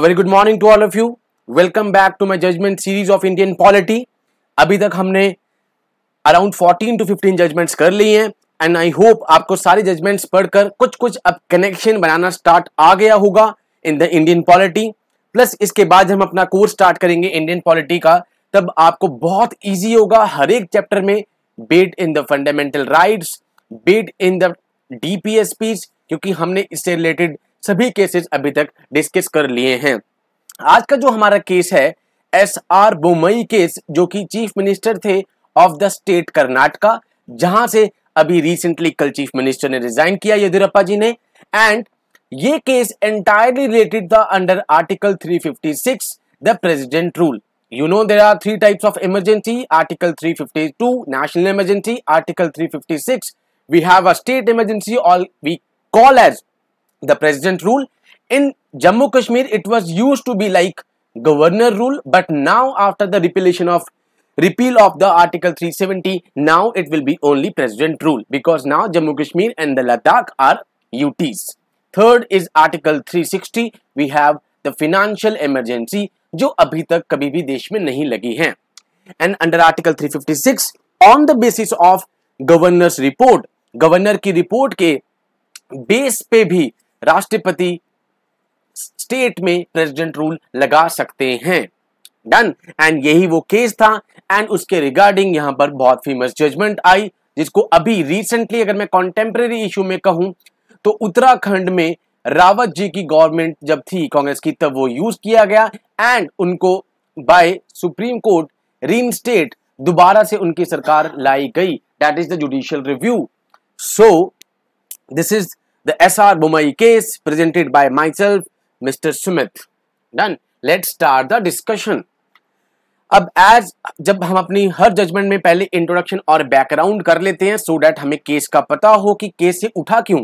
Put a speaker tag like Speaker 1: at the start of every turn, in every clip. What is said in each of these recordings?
Speaker 1: Very good morning to all of you welcome back to my judgement series of Indian polity अभी तक हमने around 14 to 15 judgements कर लिए हैं and I hope आपको सारे जजमेंट्स पढ़कर कुछ कुछ अब कनेक्शन बनाना स्टार्ट आ गया होगा in the Indian polity plus इसके बाद हम अपना कोर्स स्टार्ट करेंगे इंडियन पॉलिटी का तब आपको बहुत ईजी होगा हर एक चैप्टर में between the fundamental rights between the D क्योंकि हमने इससे रिलेटेड सभी केसेस अभी तक डिस्कस कर लिए हैं आज का जो हमारा केस है एस आर बोमई केस जो कि चीफ मिनिस्टर थे ऑफ द स्टेट कर्नाटका जहां से अभी रिसेंटली कल चीफ मिनिस्टर ने रिजाइन किया येदियुरप्पा जी ने एंड ये केस एंटायरली रिलेटेड था under article 356 the president rule you know there are three types of emergency article 352 national emergency article 356 we have a state emergency all we call as the president rule in jammu kashmir it was used to be like governor rule but now after the repealation of repeal of the article 370 now it will be only president rule because now jammu kashmir and the ladakh are uts third is article 360 we have the financial emergency jo abhi tak kabhi bhi desh mein nahi lagi hai and under article 356 on the basis of governor's report governor ki report ke base pe bhi राष्ट्रपति state में president rule लगा सकते हैं done and यही वो case था and उसके regarding यहां पर बहुत फेमस जजमेंट आई जिसको अभी रिसेंटली अगर मैं कॉन्टेम्प्रेरी इशू में कहूं तो उत्तराखंड में रावत जी की गवर्नमेंट जब थी कांग्रेस की तब वो यूज किया गया एंड उनको by Supreme Court reinstate दोबारा से उनकी सरकार लाई गई that is the judicial review so this is the SR Bumai case presented by myself, Mr. Sumit. Done. Let's start the discussion. अब एज जब हम अपनी हर जजमेंट में पहले इंट्रोडक्शन और बैकग्राउंड कर लेते हैं सो so डैट हमें केस का पता हो कि केस से उठा क्यों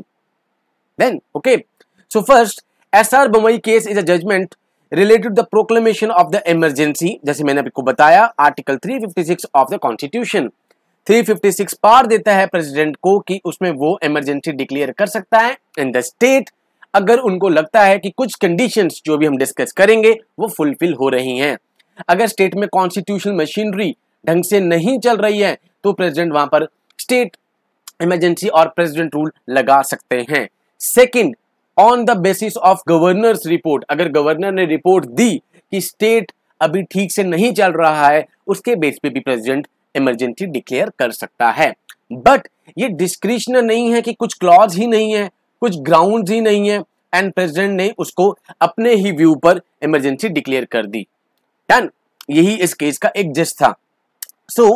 Speaker 1: then okay so first S R Bommai case is a judgement related the proclamation of the emergency जैसे मैंने आपको बताया आर्टिकल 356 ऑफ द कॉन्स्टिट्यूशन 356 पार देता है प्रेसिडेंट को कि उसमें वो इमरजेंसी डिक्लेयर कर सकता है इन द स्टेट अगर उनको लगता है कि कुछ कंडीशंस जो भी हम डिस्कस करेंगे वो फुलफिल हो रही हैं अगर स्टेट में कॉन्स्टिट्यूशनल मशीनरी ढंग से नहीं चल रही है तो प्रेसिडेंट वहां पर स्टेट इमरजेंसी और प्रेसिडेंट रूल लगा सकते हैं second on the basis of governor report अगर गवर्नर ने रिपोर्ट दी कि स्टेट अभी ठीक से नहीं चल रहा है उसके बेस पे भी प्रेसिडेंट इमरजेंसी डिक्लेयर कर सकता है बट ये डिस्क्रिप्शन नहीं है कि कुछ क्लॉज ही नहीं है कुछ ग्राउंड ही नहीं है एंड प्रेसिडेंट ने उसको अपने ही व्यू पर इमरजेंसी डिक्लेयर कर दी डन यही इस केस का एक जिस था so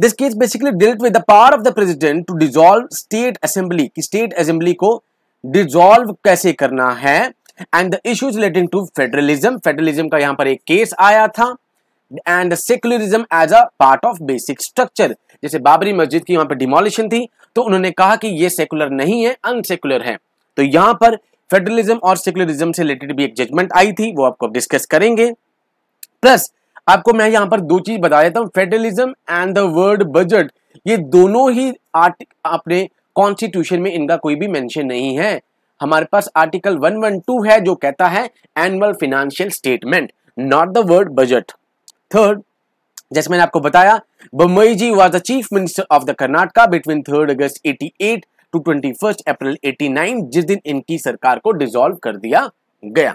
Speaker 1: this case basically dealt with the power of the president to dissolve state assembly की स्टेट असेंबली को डिजोल्व कैसे करना है and the issues relating to federalism federalism का यहां पर एक केस आया था and secularism as a part of basic structure जैसे बाबरी मस्जिद की वहां पर डिमोलिशन थी तो उन्होंने कहा कि ये सेकुलर नहीं है अनसेकुलर है तो यहाँ पर फेडरलिज्म और सेक्युलरिज्म से रिलेटेड भी एक जजमेंट आई थी वो आपको डिस्कस करेंगे प्लस आपको मैं यहाँ पर दो चीज बता देता हूँ federalism and the word budget ये दोनों ही अपने कॉन्स्टिट्यूशन में इनका कोई भी मेंशन नहीं है हमारे पास आर्टिकल 112 है जो कहता है annual financial statement not the word budget third जैसे मैंने आपको बताया Bommai ji was the chief minister of the Karnataka between third August 88 to 21 April 89 जिस दिन इनकी सरकार को डिसॉल्व कर दिया गया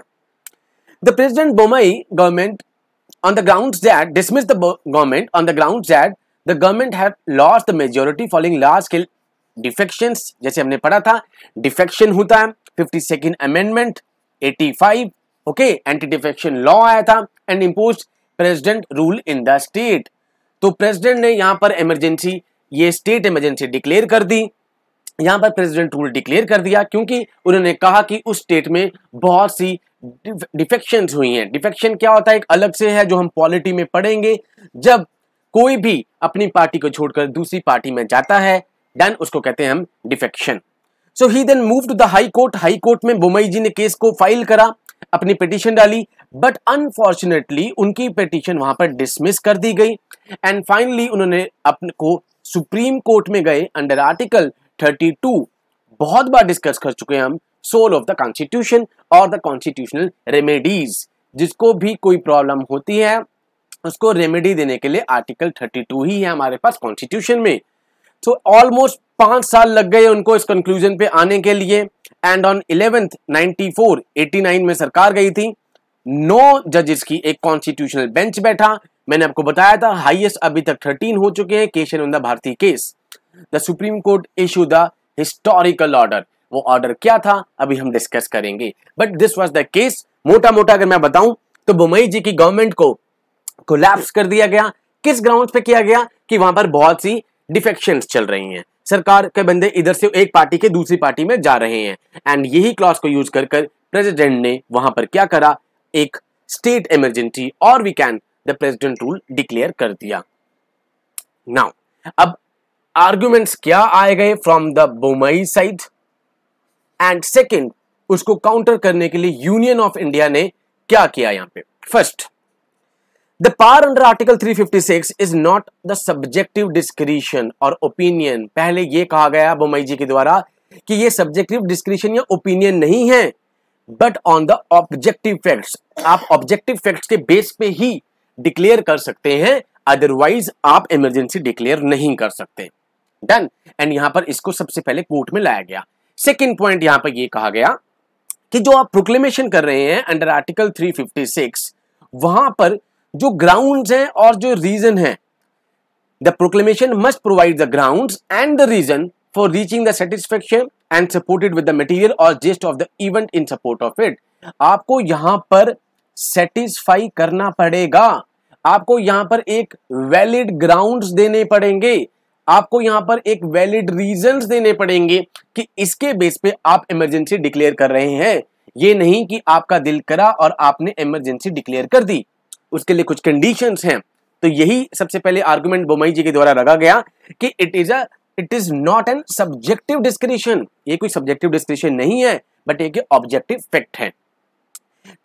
Speaker 1: the president Bommai government on the ground that dismiss the government on the ground that the government have majority following large scale defection जैसे हमने पढ़ा था डिफेक्शन होता है fifty second amendment eighty five okay anti defection law आया था and impose president rule in the state तो president ने यहां पर इमरजेंसी ये स्टेट इमरजेंसी डिक्लेयर कर दी यहां पर प्रेसिडेंट रूल डिक्लेयर कर दिया क्योंकि उन्होंने कहा कि उस स्टेट में बहुत सी डिफेक्शन हुई हैं डिफेक्शन क्या होता है एक अलग से है जो हम पॉलिटी में पढ़ेंगे जब कोई भी अपनी पार्टी को छोड़कर दूसरी पार्टी में जाता है देन उसको कहते हैं हम defection so he then move to the high court high court में बुमई जी ने केस को फाइल करा अपनी पिटिशन डाली बट अनफॉर्चुनेटली उनकी पिटिशन वहां पर डिसमिस कर दी गई एंड फाइनली उन्होंने अपने को सुप्रीम कोर्ट में गए अंडर आर्टिकल 32 बहुत बार डिस्कस कर चुके हैं हम सोल ऑफ द कॉन्स्टिट्यूशन और द कॉन्स्टिट्यूशनल रेमेडीज जिसको भी कोई प्रॉब्लम होती है उसको रेमेडी देने के लिए आर्टिकल 32 ही है हमारे पास कॉन्स्टिट्यूशन में तो ऑलमोस्ट पांच साल लग गए उनको इस कंक्लूजन पे आने के लिए and on eleventh ninety four में सरकार गई थी नौ जजेस की एक कॉन्स्टिट्यूशनल बेंच बैठा मैंने आपको बताया था हाईएस्ट अभी तक थर्टीन हो चुके हैं केशन Keshavananda Bharati case the Supreme Court issue the historical order वो ऑर्डर क्या था अभी हम डिस्कस करेंगे but this was the case मोटा मोटा अगर मैं बताऊं तो बुमई जी की गवर्नमेंट को कोलैप्स कर दिया गया किस ग्राउंड पे किया गया कि वहां पर बहुत सी डिफेक्शन चल रही हैं सरकार के बंदे इधर से एक पार्टी के दूसरी पार्टी में जा रहे हैं एंड यही क्लॉज को यूज कर कर प्रेसिडेंट ने वहां पर क्या करा एक स्टेट इमरजेंसी और we can the president rule declare कर दिया नाउ अब आर्ग्यूमेंट्स क्या आए गए from the Bommai side and second उसको काउंटर करने के लिए यूनियन ऑफ इंडिया ने क्या किया यहां पे first the power under article 356 is not the subjective discretion और ओपिनियन पहले यह कहा गया बोमई जी के द्वारा कि यह सब्जेक्टिव डिस्क्रिशन या ओपिनियन नहीं है but on the objective facts आप ऑब्जेक्टिव फैक्ट्स के बेस पे ही डिक्लेयर कर सकते हैं अदरवाइज आप इमरजेंसी डिक्लेयर नहीं कर सकते डन एंड यहां पर इसको सबसे पहले कोर्ट में लाया गया सेकेंड पॉइंट यहां पर यह कहा गया कि जो आप प्रोक्लेमेशन कर रहे हैं अंडर आर्टिकल 356 वहां पर जो ग्राउंड्स हैं और जो रीजन है the proclamation must provide the grounds and the reason for reaching the satisfaction and supported with the material और gist of the event in support of it आपको यहां पर सेटिस्फाई करना पड़ेगा आपको यहां पर एक वैलिड ग्राउंड्स देने पड़ेंगे आपको यहां पर एक वैलिड रीजन देने पड़ेंगे कि इसके बेस पे आप इमरजेंसी डिक्लेयर कर रहे हैं ये नहीं कि आपका दिल करा और आपने इमरजेंसी डिक्लेयर कर दी उसके लिए कुछ कंडीशंस हैं तो यही सबसे पहले आर्गुमेंट बोमई जी के द्वारा रखा गया कि it is a it is not an subjective description ये कोई सब्जेक्टिव डिस्क्रिप्शन नहीं है बट एक ऑब्जेक्टिव फैक्ट है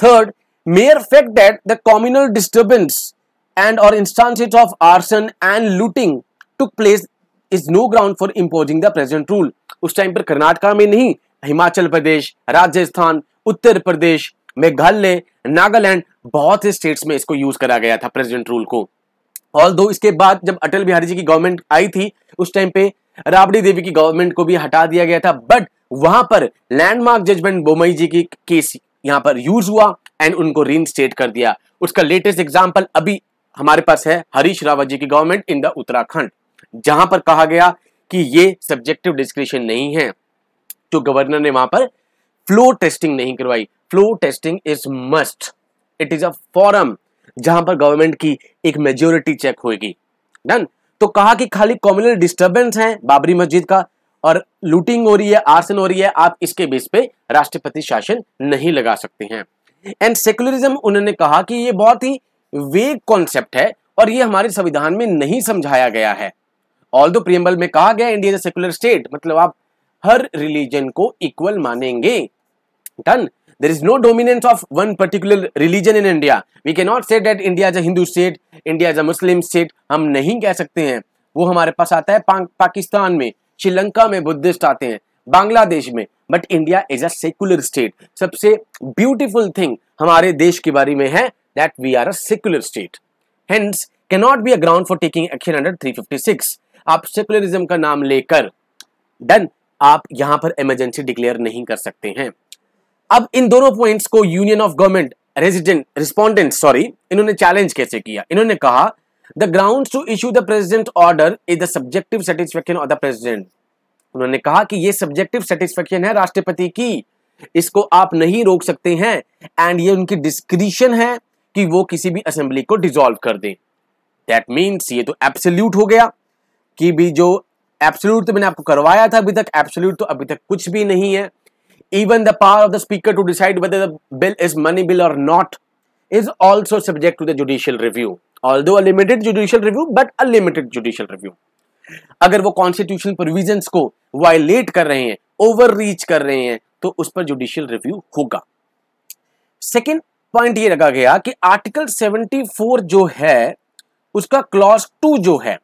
Speaker 1: third mere fact that the communal disturbance and और instances of arson and looting took place is no ground for imposing the present rule उस time पर कर्नाटका में नहीं हिमाचल प्रदेश राजस्थान उत्तर प्रदेश मेघालय नागालैंड बहुत से स्टेट्स में इसको यूज करा गया था प्रेजेंट रूल को ऑल दो इसके बाद जब अटल बिहारी जी की गवर्नमेंट आई थी उस टाइम पे राबड़ी देवी की गवर्नमेंट को भी हटा दिया गया था बट वहां पर लैंडमार्क जजमेंट बोमई जी की केस यहाँ पर यूज हुआ एंड उनको रीइंस्टेट कर दिया उसका लेटेस्ट एग्जाम्पल अभी हमारे पास है हरीश रावत जी की गवर्नमेंट इन द उत्तराखंड जहां पर कहा गया कि ये सब्जेक्टिव डिस्क्रिप्शन नहीं है तो गवर्नर ने वहां पर फ्लो टेस्टिंग नहीं करवाई floor testing is must it is a forum जहां पर गवर्नमेंट की एक मेजोरिटी चेक होगी डन तो कहा कि खाली कॉम्युनल डिस्टर्बेंस है बाबरी मस्जिद का और लूटिंग हो रही है आर्सन हो रही है आप इसके बेस पे राष्ट्रपति शासन नहीं लगा सकते हैं एंड सेकुलरिज्म उन्होंने कहा कि ये बहुत ही वेग कॉन्सेप्ट है और ये हमारे संविधान में नहीं समझाया गया है ऑल दो प्रियम्बल में कहा गया इंडिया सेक्युलर स्टेट मतलब आप हर रिलीजन को इक्वल मानेंगे then there is no dominance of one particular religion in India. We cannot say that India is a Hindu state, India is a Muslim state. हम नहीं कह सकते हैं वो हमारे पास आता है पा, पाकिस्तान में श्रीलंका में बुद्धिस्ट आते हैं बांग्लादेश में but India is a secular state सबसे ब्यूटीफुल थिंग हमारे देश के बारे में है that we are a secular state hence cannot be a ground for taking action under six आप सेक्युलरिज्म का नाम लेकर डन आप यहां पर इमरजेंसी डिक्लेयर नहीं कर सकते हैं अब इन दोनों पॉइंट्स को union of government resident respondent sorry इन्होंने चैलेंज कैसे किया इन्होंने कहा the ground to issue the president order is the subjective satisfaction of the president उन्होंने कहा कि ये सब्जेक्टिव सेटिस्फेक्शन है राष्ट्रपति की इसको आप नहीं रोक सकते हैं एंड ये उनकी डिस्क्रिशन है कि वो किसी भी असेंबली को डिजोल्व कर दें दैट मीन्स ये तो एब्सोल्यूट हो गया कि भी जो एब्सोल्यूट तो मैंने आपको करवाया था अभी तक एब्सोल्यूट तो अभी तक कुछ भी नहीं है even the power of the speaker to decide whether the bill is money bill or not is also subject to the judicial review although a limited judicial review but a limited judicial review अगर वो constitutional provision को violet कर रहे हैं over reach कर रहे हैं तो उस पर जुडिशियल रिव्यू होगा सेकेंड पॉइंट ये रखा गया कि आर्टिकल 74 जो है उसका क्लॉज 2 जो है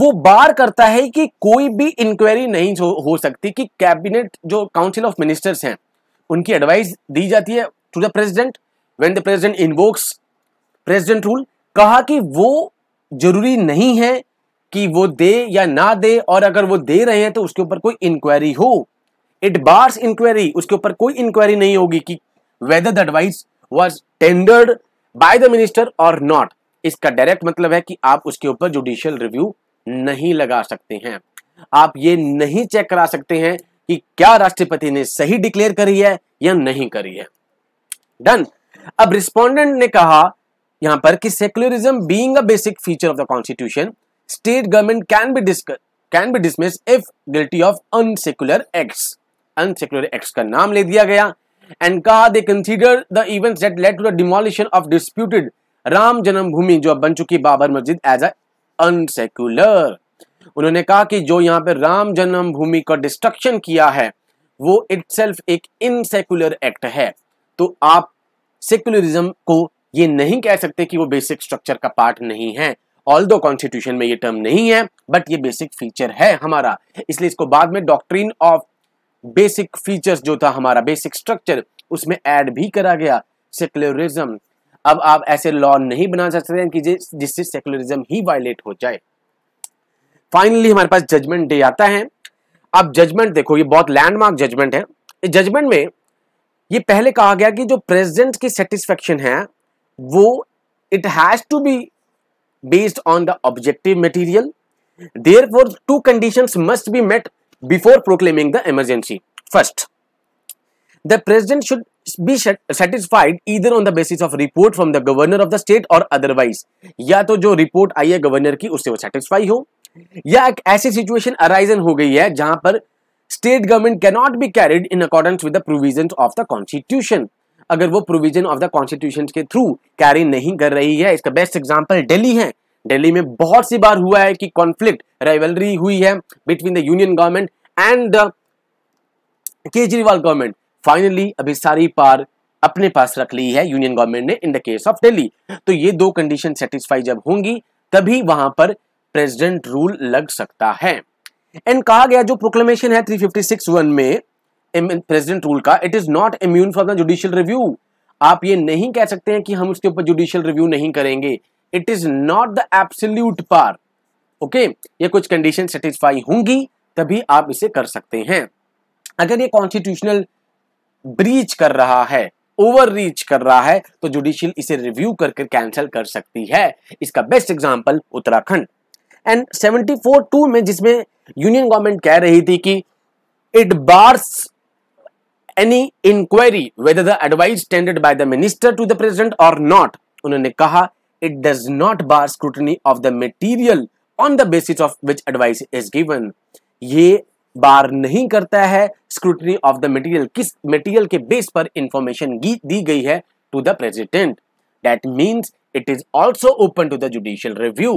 Speaker 1: वो बार करता है कि कोई भी इंक्वायरी नहीं हो, सकती कि कैबिनेट जो काउंसिल ऑफ मिनिस्टर्स हैं उनकी एडवाइस दी जाती है to the president when the president invokes president rule कहा कि वो जरूरी नहीं है कि वो दे या ना दे और अगर वो दे रहे हैं तो उसके ऊपर कोई इंक्वायरी हो इट बार्स इंक्वायरी उसके ऊपर कोई इंक्वायरी नहीं होगी कि whether the advice was tendered by the minister और नॉट इसका डायरेक्ट मतलब है कि आप उसके ऊपर जुडिशियल रिव्यू नहीं लगा सकते हैं आप ये नहीं चेक करा सकते हैं कि क्या राष्ट्रपति ने सही डिक्लेयर करी है या नहीं करी है डन अब रिस्पोंडेंट ने कहा यहां पर कि secularism being a basic feature of the constitution state government can be disc can be dismiss if guilty of unsecular act unsecular act का नाम ले दिया गया एंड कहा they consider the event that to the demolition of disputed Ram Janmabhoomi जो अब बन चुकी बाबर मस्जिद एज अ अनसेक्युलर उन्होंने कहा कि जो यहाँ पे राम जन्मभूमि का डिस्ट्रक्शन किया है वो इटसेल्फ एक इनसेक्युलर एक्ट है तो आप सेक्युलरिज्म को ये नहीं कह सकते कि वो बेसिक स्ट्रक्चर का पार्ट नहीं है ऑल दो कॉन्स्टिट्यूशन में ये टर्म नहीं है बट ये बेसिक फीचर है हमारा इसलिए इसको बाद में डॉक्ट्रीन ऑफ बेसिक फीचर्स जो था हमारा बेसिक स्ट्रक्चर उसमें ऐड भी करा गया सेक्युलरिज्म अब आप ऐसे लॉ नहीं बना सकते कि जिससे सेकुलरिज्म ही वायलेट हो जाए फाइनली हमारे पास जजमेंट डे आता है अब जजमेंट देखो ये बहुत लैंडमार्क जजमेंट है इस जजमेंट में ये पहले कहा गया कि जो प्रेसिडेंट की सेटिस्फेक्शन है वो it has to be based on the objective material therefore two condition must be met before proclaiming the emergency first the president should be satisfied either on the basis of report from the governor of the state or otherwise या तो जो report आई है governor की उससे वो satisfy हो या एक ऐसी सिचुएशन अराइजन हो गई है जहां पर state government cannot be carried in accordance with the provision of the constitution अगर वो प्रोविजन ऑफ द कॉन्स्टिट्यूशन के थ्रू कैरी नहीं कर रही है इसका बेस्ट एग्जाम्पल डेली है दिल्ली में बहुत सी बार हुआ है कि कॉन्फ्लिक्ट राइवलरी हुई है between the union government and Kejriwal government finally अभी सारी पार अपने पास रख ली है यूनियन गवर्नमेंट ने in the case of Delhi तो ये दो कंडीशन सेटिस्फाई जब होंगी तभी वहां पर प्रेसिडेंट रूल लग सकता है एंड कहा गया जो प्रोक्लेमेशन है 356 में प्रेसिडेंट रूल का it is not immune for the judicial review आप ये नहीं कह सकते हैं कि हम उसके ऊपर जुडिशियल रिव्यू नहीं करेंगे it is not the absolute power okay ये कुछ कंडीशन सेटिस्फाई होंगी तभी आप इसे कर सकते हैं अगर ये कॉन्स्टिट्यूशनल ब्रीच कर रहा है ओवर रीच कर रहा है तो जुडिशियल इसे रिव्यू करके कैंसिल कर सकती है इसका best example Uttarakhand and four two में जिसमें यूनियन गवर्नमेंट कह रही थी कि it bars any inquiry whether the advice tended by the minister to the president और नॉट उन्होंने कहा it does not bar scrutiny of the material on the basis of which advice is given ये bar नहीं करता है scrutiny of the material किस material के base पर इंफॉर्मेशन दी गई है to the president that means it is also open to the judicial review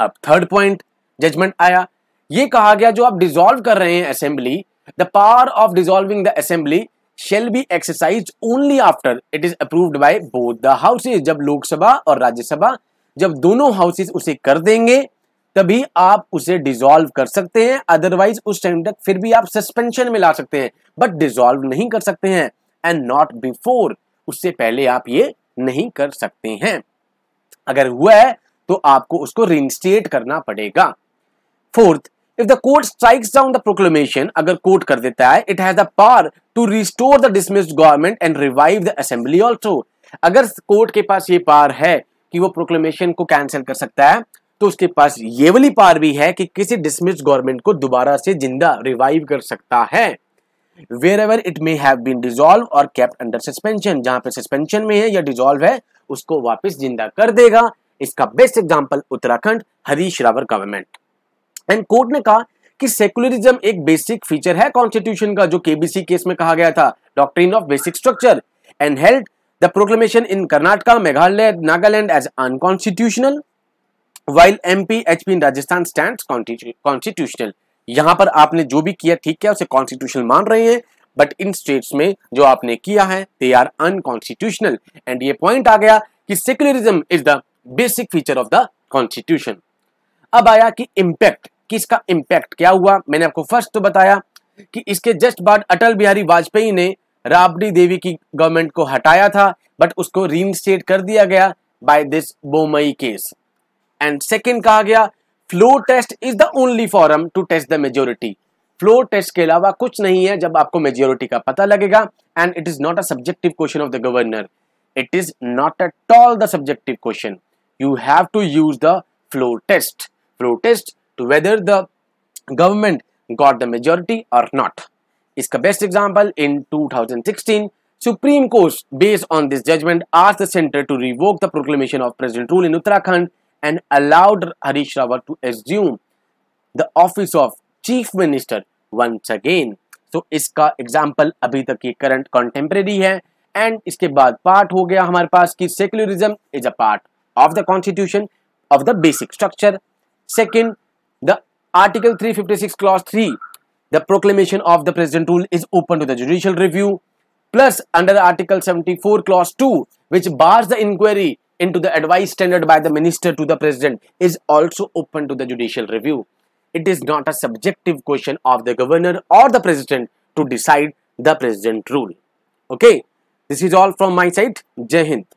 Speaker 1: अब थर्ड पॉइंट जजमेंट आया ये कहा गया जो आप डिजोल्व कर रहे हैं assembly the power of dissolving the assembly shall be exercise only after it is approved by both the houses जब लोकसभा और राज्यसभा जब दोनों हाउसेज उसे कर देंगे तभी आप उसे डिजोल्व कर सकते हैं अदरवाइज उस टाइम तक फिर भी आप सस्पेंशन में ला सकते हैं बट डिजोल्व नहीं कर सकते हैं एंड नॉट बिफोर उससे पहले आप ये नहीं कर सकते हैं अगर हुआ है तो आपको उसको रिंस्टेट करना पड़ेगा fourth if the court strikes down the proclamation अगर कोर्ट कर देता है it has the power to restore the dismissed government and revive the assembly also अगर कोर्ट के पास ये पावर है कि वो प्रोक्लेमेशन को कैंसिल कर सकता है तो उसके पास ये वाली पार भी है कि किसी डिसमिस गवर्नमेंट को दोबारा से जिंदा रिवाइव कर सकता है wherever it may have been dissolve और कैप्ट अंडर सस्पेंशन जहां पे सस्पेंशन में है या डिजोल्व है उसको वापस जिंदा कर देगा इसका best example Uttarakhand Harish Rawat government and court ने कहा कि सेकुलरिज्म एक बेसिक फीचर है कॉन्स्टिट्यूशन का जो केबीसी केस में कहा गया था doctrine of basic structure and held the proclamation in Karnataka Meghalaya Nagaland as unconstitutional while M P H P in Rajasthan stand constitutional यहां पर आपने जो भी किया ठीक किया उसे कॉन्स्टिट्यूशनल मान रहे हैं बट इन स्टेट्स में जो आपने किया है दे आर अनकॉन्स्टिट्यूशनल एंड ये पॉइंट आ गया कि secularism is the basic feature of the constitution अब आया कि इम्पैक्ट किसका इम्पैक्ट क्या हुआ मैंने आपको फर्स्ट तो बताया कि इसके जस्ट बाद अटल बिहारी वाजपेयी ने राबड़ी देवी की गवर्नमेंट को हटाया था बट उसको रीइंस्टेट कर दिया गया by this Bommai case and second कहा गया floor test is the only forum to test the majority floor test के अलावा कुछ नहीं है जब आपको मेजोरिटी का पता लगेगा and it is not a subjective question of the governor it is not at all the subjective question you have to use the floor test floor test to whether the government got the majority और not इसका best example in two thousand sixteen supreme court based on this judgement आज देंटर to revoke the proclamation of president rule in Uttarakhand and allowed Harish Rawat to assume the office of Chief Minister once again. So इसका example अभी तक ये current contemporary है and इसके बाद part हो गया हमारे पास कि secularism is a part of the constitution of the basic structure second the article 356 Clause 3 the proclamation of the president rule is open to the judicial review plus under the article 74 clause 2 which bars the inquiry into the advice tendered by the minister to the president is also open to the judicial review. It is not a subjective question of the governor or the president to decide the president rule. Okay, this is all from my side. Jai Hind.